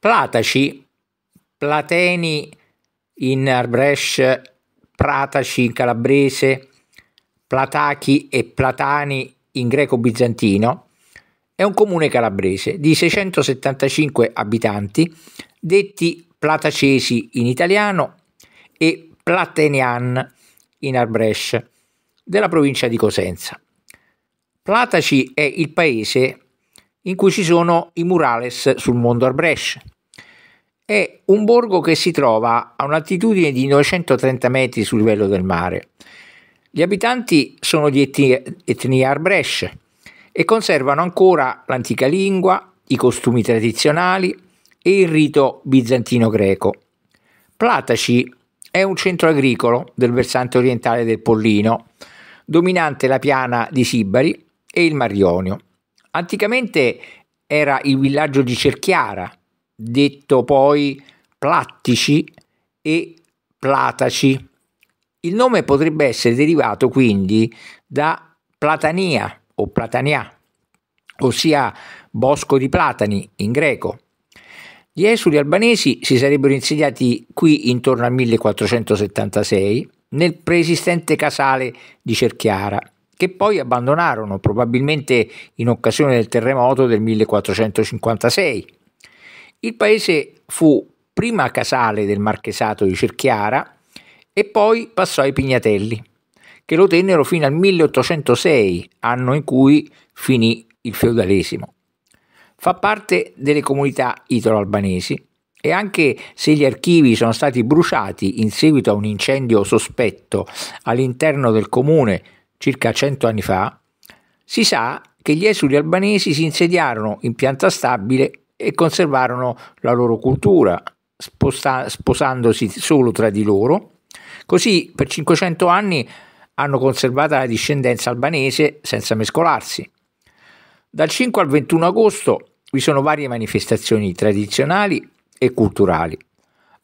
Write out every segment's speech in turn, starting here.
Plataci, Plateni in Arbrescia, Prataci in calabrese, Platachi e Platani in greco bizantino, è un comune calabrese di 675 abitanti, detti platacesi in italiano e platenian in Arbrescia, della provincia di Cosenza. Plataci è il paese in cui ci sono i murales sul mondo Arbrescia. È un borgo che si trova a un'altitudine di 930 metri sul livello del mare. Gli abitanti sono di etnia, etnia Arbrescia e conservano ancora l'antica lingua, i costumi tradizionali e il rito bizantino-greco. Plataci è un centro agricolo del versante orientale del Pollino, dominante la piana di Sibari e il Mar Ionio. Anticamente era il villaggio di Cerchiara, detto poi Plattici e Plataci. Il nome potrebbe essere derivato quindi da Platania o Platania, ossia bosco di platani in greco. Gli esuli albanesi si sarebbero insediati qui intorno al 1476 nel preesistente casale di Cerchiara che poi abbandonarono probabilmente in occasione del terremoto del 1456. Il paese fu prima casale del marchesato di Cerchiara e poi passò ai Pignatelli, che lo tennero fino al 1806, anno in cui finì il feudalesimo. Fa parte delle comunità italo-albanesi e anche se gli archivi sono stati bruciati in seguito a un incendio sospetto all'interno del comune circa 100 anni fa, si sa che gli esuli albanesi si insediarono in pianta stabile e conservarono la loro cultura, sposta- sposandosi solo tra di loro. Così per 500 anni hanno conservato la discendenza albanese senza mescolarsi. Dal 5 al 21 agosto vi sono varie manifestazioni tradizionali e culturali.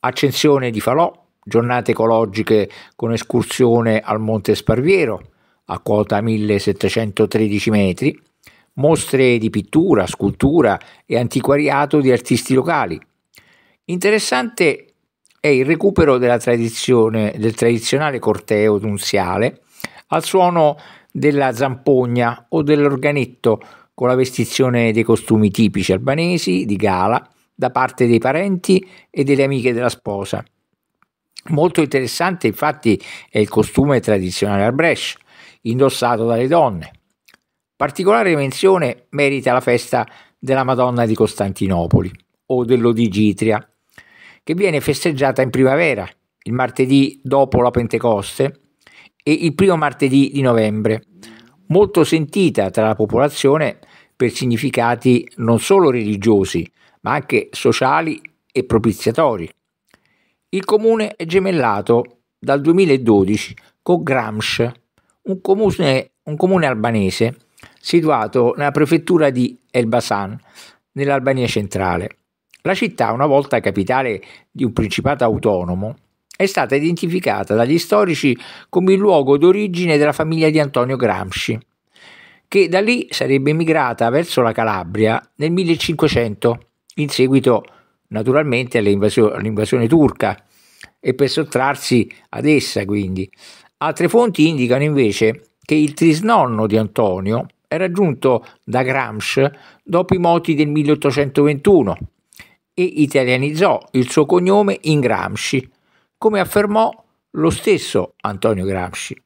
Accensione di falò, giornate ecologiche con escursione al Monte Sparviero, a quota 1713 metri, mostre di pittura, scultura e antiquariato di artisti locali. Interessante è il recupero del tradizionale corteo dunziale al suono della zampogna o dell'organetto con la vestizione dei costumi tipici albanesi di gala da parte dei parenti e delle amiche della sposa. Molto interessante infatti è il costume tradizionale al Brescia, indossato dalle donne. Particolare menzione merita la festa della Madonna di Costantinopoli o dell'Odigitria, che viene festeggiata in primavera, il martedì dopo la Pentecoste e il primo martedì di novembre, molto sentita tra la popolazione per significati non solo religiosi, ma anche sociali e propiziatori. Il comune è gemellato dal 2012 con Gramsci un comune, un comune albanese situato nella prefettura di Elbasan, nell'Albania centrale. La città, una volta capitale di un principato autonomo, è stata identificata dagli storici come il luogo d'origine della famiglia di Antonio Gramsci, che da lì sarebbe emigrata verso la Calabria nel 1500, in seguito naturalmente all'invasione, all'invasione turca e per sottrarsi ad essa quindi, Altre fonti indicano invece che il trisnonno di Antonio era giunto da Gramsci dopo i moti del 1821 e italianizzò il suo cognome in Gramsci, come affermò lo stesso Antonio Gramsci.